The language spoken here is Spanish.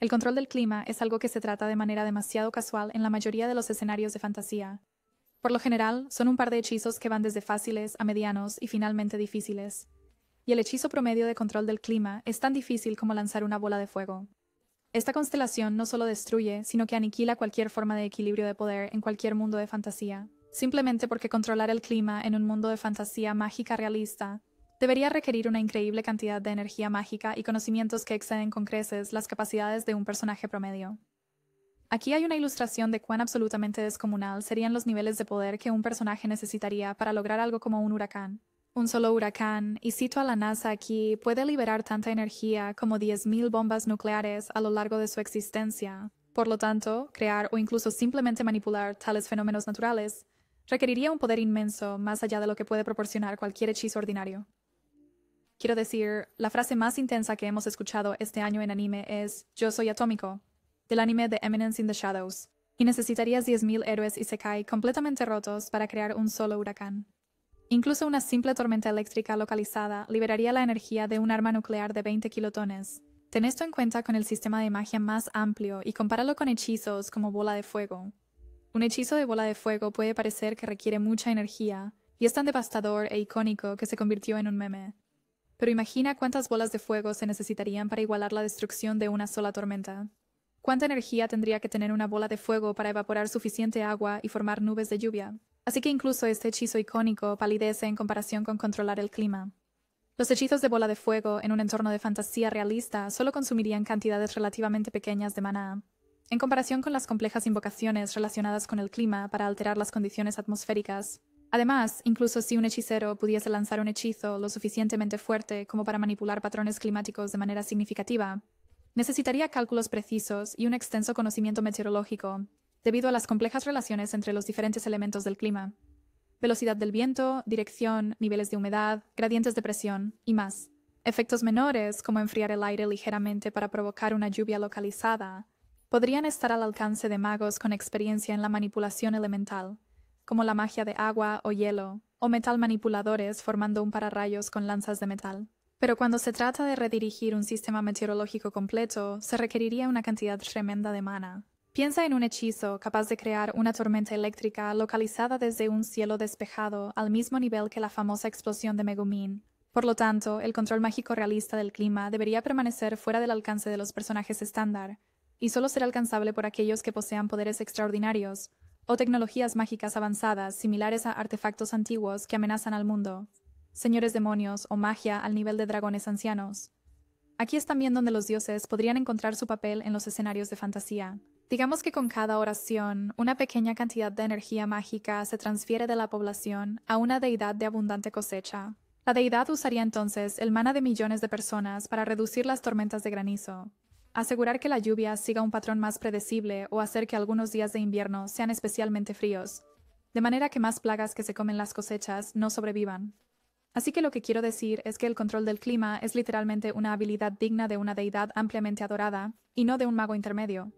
El control del clima es algo que se trata de manera demasiado casual en la mayoría de los escenarios de fantasía. Por lo general, son un par de hechizos que van desde fáciles a medianos y finalmente difíciles. Y el hechizo promedio de control del clima es tan difícil como lanzar una bola de fuego. Esta constelación no solo destruye, sino que aniquila cualquier forma de equilibrio de poder en cualquier mundo de fantasía, simplemente porque controlar el clima en un mundo de fantasía mágica realista debería requerir una increíble cantidad de energía mágica y conocimientos que exceden con creces las capacidades de un personaje promedio. Aquí hay una ilustración de cuán absolutamente descomunal serían los niveles de poder que un personaje necesitaría para lograr algo como un huracán. Un solo huracán, y cito a la NASA aquí, puede liberar tanta energía como 10.000 bombas nucleares a lo largo de su existencia. Por lo tanto, crear o incluso simplemente manipular tales fenómenos naturales requeriría un poder inmenso más allá de lo que puede proporcionar cualquier hechizo ordinario. Quiero decir, la frase más intensa que hemos escuchado este año en anime es Yo soy atómico, del anime The Eminence in the Shadows, y necesitarías 10.000 héroes y Isekai completamente rotos para crear un solo huracán. Incluso una simple tormenta eléctrica localizada liberaría la energía de un arma nuclear de 20 kilotones. Ten esto en cuenta con el sistema de magia más amplio y compáralo con hechizos como bola de fuego. Un hechizo de bola de fuego puede parecer que requiere mucha energía, y es tan devastador e icónico que se convirtió en un meme pero imagina cuántas bolas de fuego se necesitarían para igualar la destrucción de una sola tormenta. ¿Cuánta energía tendría que tener una bola de fuego para evaporar suficiente agua y formar nubes de lluvia? Así que incluso este hechizo icónico palidece en comparación con controlar el clima. Los hechizos de bola de fuego en un entorno de fantasía realista solo consumirían cantidades relativamente pequeñas de maná, en comparación con las complejas invocaciones relacionadas con el clima para alterar las condiciones atmosféricas, Además, incluso si un hechicero pudiese lanzar un hechizo lo suficientemente fuerte como para manipular patrones climáticos de manera significativa, necesitaría cálculos precisos y un extenso conocimiento meteorológico, debido a las complejas relaciones entre los diferentes elementos del clima. Velocidad del viento, dirección, niveles de humedad, gradientes de presión y más. Efectos menores, como enfriar el aire ligeramente para provocar una lluvia localizada, podrían estar al alcance de magos con experiencia en la manipulación elemental como la magia de agua o hielo, o metal manipuladores formando un pararrayos con lanzas de metal. Pero cuando se trata de redirigir un sistema meteorológico completo, se requeriría una cantidad tremenda de mana. Piensa en un hechizo capaz de crear una tormenta eléctrica localizada desde un cielo despejado al mismo nivel que la famosa explosión de Megumin. Por lo tanto, el control mágico realista del clima debería permanecer fuera del alcance de los personajes estándar, y solo ser alcanzable por aquellos que posean poderes extraordinarios, o tecnologías mágicas avanzadas similares a artefactos antiguos que amenazan al mundo, señores demonios o magia al nivel de dragones ancianos. Aquí es también donde los dioses podrían encontrar su papel en los escenarios de fantasía. Digamos que con cada oración, una pequeña cantidad de energía mágica se transfiere de la población a una deidad de abundante cosecha. La deidad usaría entonces el mana de millones de personas para reducir las tormentas de granizo, Asegurar que la lluvia siga un patrón más predecible o hacer que algunos días de invierno sean especialmente fríos, de manera que más plagas que se comen las cosechas no sobrevivan. Así que lo que quiero decir es que el control del clima es literalmente una habilidad digna de una deidad ampliamente adorada, y no de un mago intermedio.